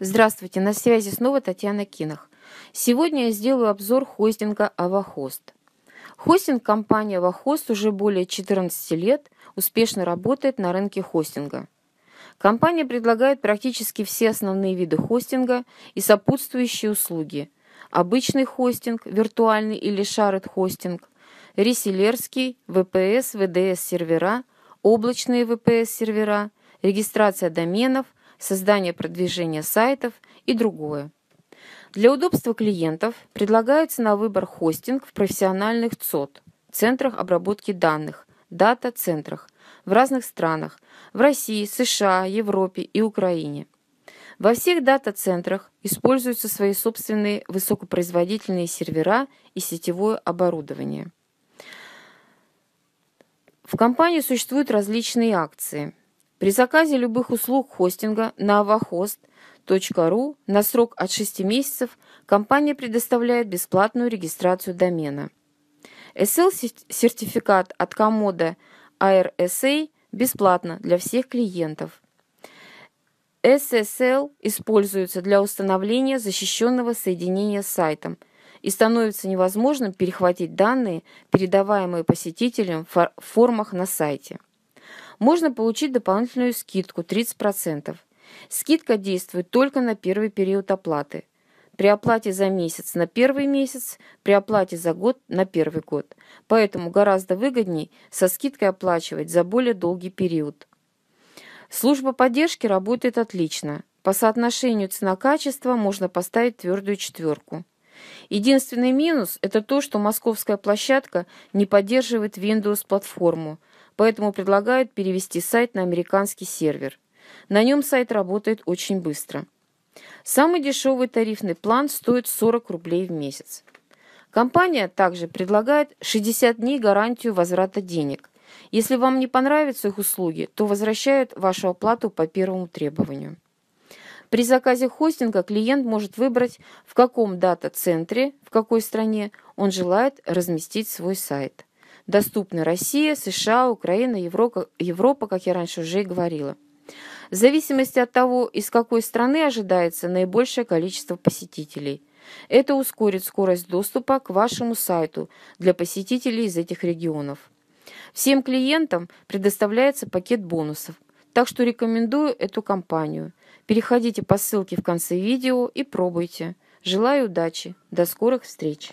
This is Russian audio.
Здравствуйте, на связи снова Татьяна Кинах. Сегодня я сделаю обзор хостинга Авахост. Хостинг компании Авахост уже более 14 лет успешно работает на рынке хостинга. Компания предлагает практически все основные виды хостинга и сопутствующие услуги. Обычный хостинг, виртуальный или шарит хостинг, реселлерский, ВПС, ВДС сервера, облачные ВПС сервера, регистрация доменов – создание продвижения сайтов и другое. Для удобства клиентов предлагается на выбор хостинг в профессиональных ЦОД, центрах обработки данных, дата-центрах в разных странах, в России, США, Европе и Украине. Во всех дата-центрах используются свои собственные высокопроизводительные сервера и сетевое оборудование. В компании существуют различные акции – при заказе любых услуг хостинга на avahost.ru на срок от 6 месяцев компания предоставляет бесплатную регистрацию домена. SL-сертификат от комода RSA бесплатно для всех клиентов. SSL используется для установления защищенного соединения с сайтом и становится невозможным перехватить данные, передаваемые посетителям в формах на сайте можно получить дополнительную скидку 30%. Скидка действует только на первый период оплаты. При оплате за месяц на первый месяц, при оплате за год на первый год. Поэтому гораздо выгодней со скидкой оплачивать за более долгий период. Служба поддержки работает отлично. По соотношению цена-качество можно поставить твердую четверку. Единственный минус – это то, что московская площадка не поддерживает Windows-платформу, поэтому предлагают перевести сайт на американский сервер. На нем сайт работает очень быстро. Самый дешевый тарифный план стоит 40 рублей в месяц. Компания также предлагает 60 дней гарантию возврата денег. Если вам не понравятся их услуги, то возвращают вашу оплату по первому требованию. При заказе хостинга клиент может выбрать, в каком дата-центре, в какой стране он желает разместить свой сайт доступны Россия, США, Украина, Европа, Европа, как я раньше уже и говорила. В зависимости от того, из какой страны ожидается наибольшее количество посетителей. Это ускорит скорость доступа к вашему сайту для посетителей из этих регионов. Всем клиентам предоставляется пакет бонусов, так что рекомендую эту компанию. Переходите по ссылке в конце видео и пробуйте. Желаю удачи. До скорых встреч.